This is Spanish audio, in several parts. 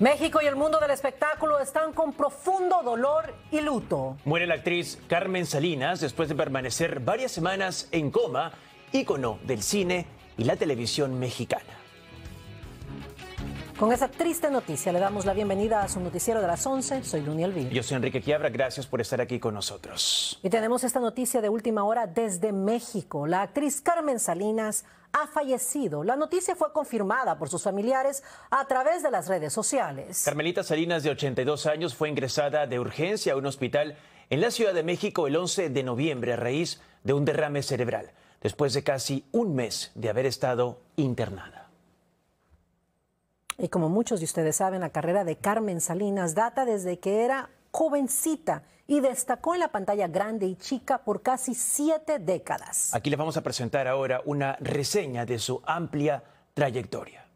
México y el mundo del espectáculo están con profundo dolor y luto. Muere la actriz Carmen Salinas después de permanecer varias semanas en coma, ícono del cine y la televisión mexicana. Con esa triste noticia le damos la bienvenida a su noticiero de las 11. Soy Luni Elvira. Yo soy Enrique Quiabra, gracias por estar aquí con nosotros. Y tenemos esta noticia de última hora desde México. La actriz Carmen Salinas ha fallecido. La noticia fue confirmada por sus familiares a través de las redes sociales. Carmelita Salinas, de 82 años, fue ingresada de urgencia a un hospital en la Ciudad de México el 11 de noviembre a raíz de un derrame cerebral, después de casi un mes de haber estado internada. Y como muchos de ustedes saben, la carrera de Carmen Salinas data desde que era jovencita y destacó en la pantalla grande y chica por casi siete décadas. Aquí les vamos a presentar ahora una reseña de su amplia trayectoria.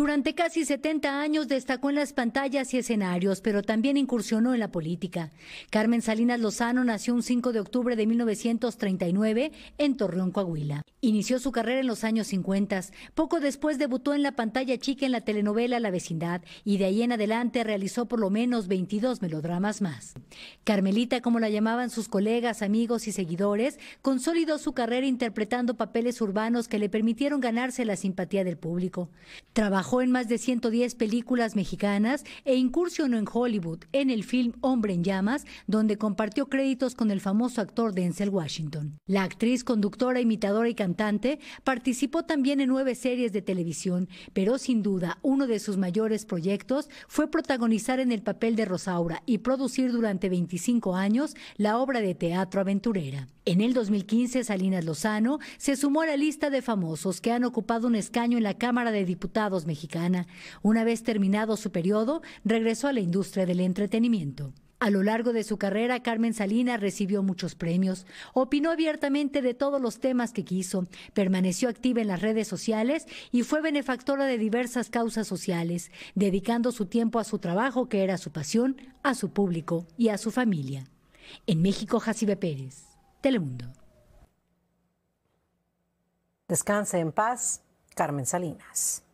Durante casi 70 años destacó en las pantallas y escenarios, pero también incursionó en la política. Carmen Salinas Lozano nació un 5 de octubre de 1939 en Torreón, Coahuila. Inició su carrera en los años 50. Poco después debutó en la pantalla chica en la telenovela La vecindad y de ahí en adelante realizó por lo menos 22 melodramas más. Carmelita, como la llamaban sus colegas, amigos y seguidores, consolidó su carrera interpretando papeles urbanos que le permitieron ganarse la simpatía del público. Trabajó en más de 110 películas mexicanas e incursionó en Hollywood en el film Hombre en Llamas, donde compartió créditos con el famoso actor Denzel Washington. La actriz, conductora, imitadora y cantante participó también en nueve series de televisión, pero sin duda uno de sus mayores proyectos fue protagonizar en el papel de Rosaura y producir durante 25 años la obra de teatro aventurera. En el 2015, Salinas Lozano se sumó a la lista de famosos que han ocupado un escaño en la Cámara de Diputados una vez terminado su periodo, regresó a la industria del entretenimiento. A lo largo de su carrera, Carmen Salinas recibió muchos premios, opinó abiertamente de todos los temas que quiso, permaneció activa en las redes sociales y fue benefactora de diversas causas sociales, dedicando su tiempo a su trabajo, que era su pasión, a su público y a su familia. En México, Jacibe Pérez, Telemundo. Descanse en paz, Carmen Salinas.